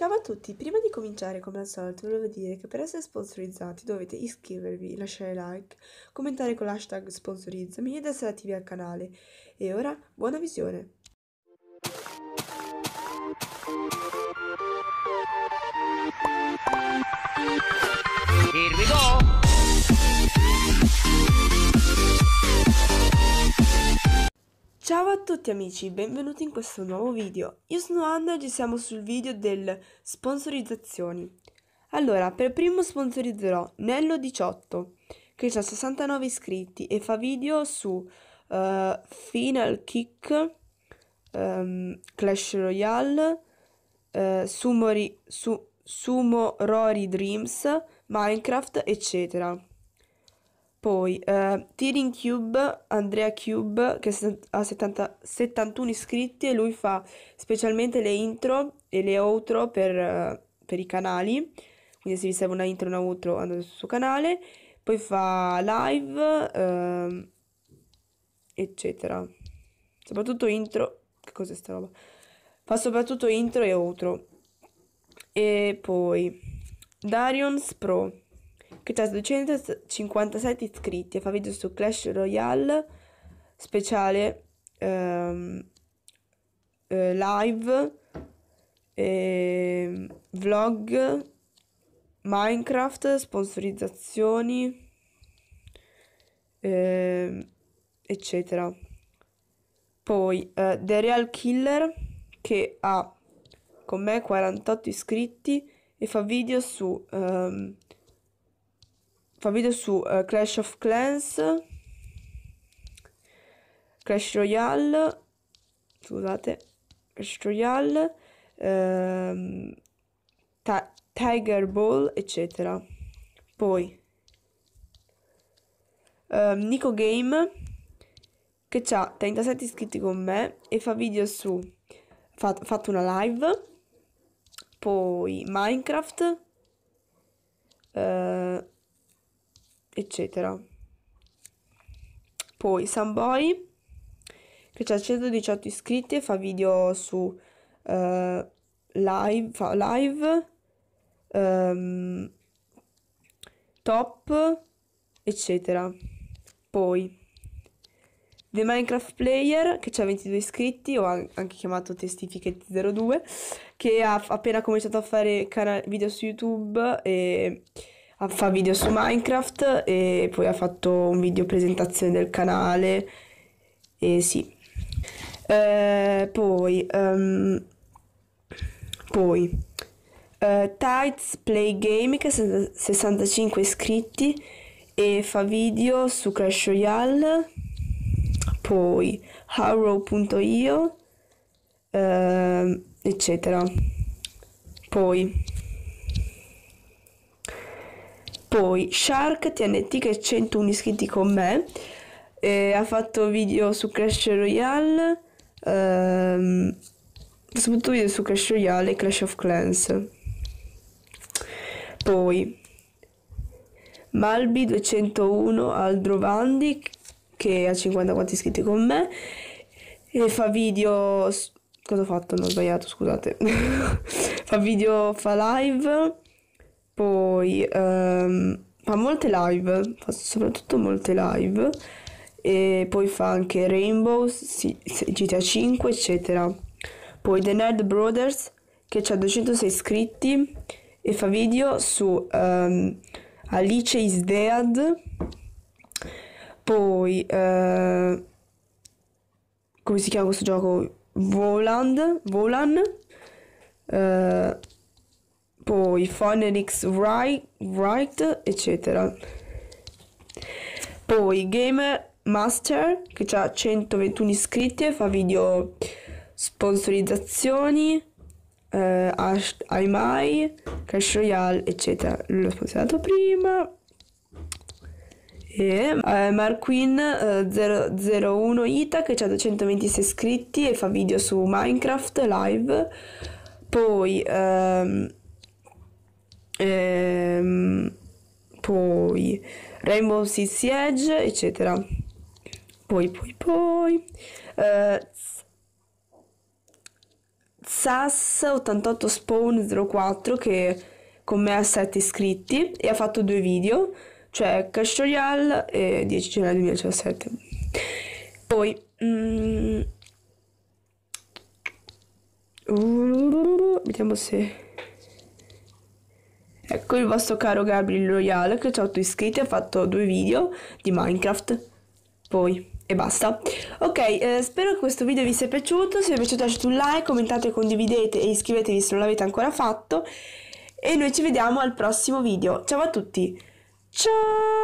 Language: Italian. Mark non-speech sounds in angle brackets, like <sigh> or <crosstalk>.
Ciao a tutti, prima di cominciare come al solito volevo dire che per essere sponsorizzati dovete iscrivervi, lasciare like, commentare con l'hashtag sponsorizzami ed essere attivi al canale. E ora buona visione! Here we go! Ciao a tutti amici, benvenuti in questo nuovo video. Io sono Anna e oggi siamo sul video del sponsorizzazioni. Allora, per primo sponsorizzerò Nello18 che ha 69 iscritti e fa video su uh, Final Kick, um, Clash Royale, uh, Sumori, su, Sumo Rory Dreams, Minecraft, eccetera. Poi eh, Tearing Cube, Andrea Cube che ha 70, 71 iscritti e lui fa specialmente le intro e le outro per, eh, per i canali. Quindi se vi serve una intro e una outro andate sul suo canale. Poi fa live, eh, eccetera. Soprattutto intro. Che cos'è sta roba? Fa soprattutto intro e outro. E poi Darions Pro che ha 257 iscritti e fa video su Clash Royale speciale ehm, eh, live eh, vlog Minecraft sponsorizzazioni eh, eccetera poi eh, The Real Killer che ha con me 48 iscritti e fa video su ehm, fa video su uh, Clash of Clans, Clash Royale, scusate, Clash Royale, ehm, ta- Tiger Ball, eccetera. Poi um, Nico Game che ha 37 iscritti con me e fa video su ha fatto una live poi Minecraft uh, eccetera. Poi Samboy che ha 118 iscritti e fa video su uh, live, fa live um, top, eccetera. Poi The Minecraft Player che ha 22 iscritti, o anche chiamato testificate 02 che ha appena cominciato a fare video su YouTube e fa video su Minecraft e poi ha fatto un video presentazione del canale e sì. Eh, poi, um, poi uh, eh, Tights Play Game che ha 65 iscritti e fa video su Crash Royale. Poi Harrow.io, eh, eccetera. Poi poi Shark TNT che è 101 iscritti con me. E ha fatto video su Clash Royale. Ehm, soprattutto video su Clash Royale e Clash of Clans. Poi Malbi 201 Aldrovandi che ha 54 iscritti con me e fa video cosa ho fatto? Non ho sbagliato, scusate. <laughs> fa video, fa live poi ehm, fa molte live, fa soprattutto molte live e poi fa anche Rainbow, GTA 5, eccetera. Poi The Nerd Brothers che ha 206 iscritti e fa video su um, Alice is Dead. Poi uh, come si chiama questo gioco? Voland, Volan. Uh, poi Phonenix Wright, eccetera. Poi Gamer Master che ha 121 iscritti e fa video sponsorizzazioni, eh, iMai, Cash Royale, eccetera. L'ho sponsorizzato prima. E eh, Marquin001 eh, Ita che ha 226 iscritti e fa video su Minecraft live. Poi ehm, ehm, poi Rainbow Six Siege, eccetera. Poi, poi, poi. Eh, Sass 88 Spawn 04 che con me ha 7 iscritti e ha fatto due video, cioè Cash Royale e 10 gennaio 2017. Poi... Mm, uh, vediamo se... Ecco il vostro caro Gabriel Royale che ci ha fatto iscritti e ha fatto due video di Minecraft. Poi e basta. Ok, eh, spero che questo video vi sia piaciuto. Se vi è piaciuto lasciate un like, commentate, condividete e iscrivetevi se non l'avete ancora fatto. E noi ci vediamo al prossimo video. Ciao a tutti. Ciao!